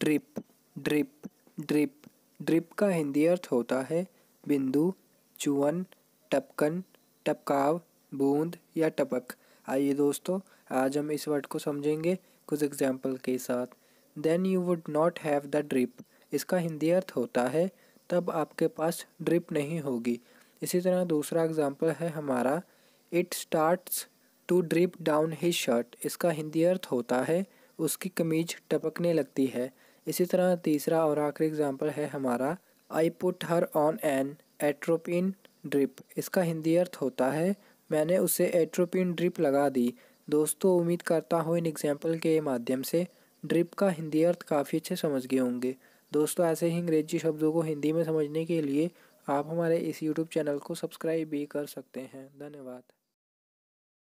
drip drip drip drip का हिंदी अर्थ होता है बिंदु चुवन टपकन टपकाव बूंद या टपक आइए दोस्तों आज हम इस वर्ड को समझेंगे कुछ एग्जाम्पल के साथ then you would not have the drip इसका हिंदी अर्थ होता है तब आपके पास ड्रिप नहीं होगी इसी तरह दूसरा एग्जाम्पल है हमारा it starts to drip down his shirt इसका हिंदी अर्थ होता है उसकी कमीज टपकने लगती है इसी तरह तीसरा और आखिरी एग्जाम्पल है हमारा I put her on an atropine drip इसका हिंदी अर्थ होता है मैंने उसे एट्रोपिन ड्रिप लगा दी दोस्तों उम्मीद करता हूँ इन एग्जाम्पल के माध्यम से ड्रिप का हिंदी अर्थ काफ़ी अच्छे समझ गए होंगे दोस्तों ऐसे ही अंग्रेजी शब्दों को हिंदी में समझने के लिए आप हमारे इस यूट्यूब चैनल को सब्सक्राइब भी कर सकते हैं धन्यवाद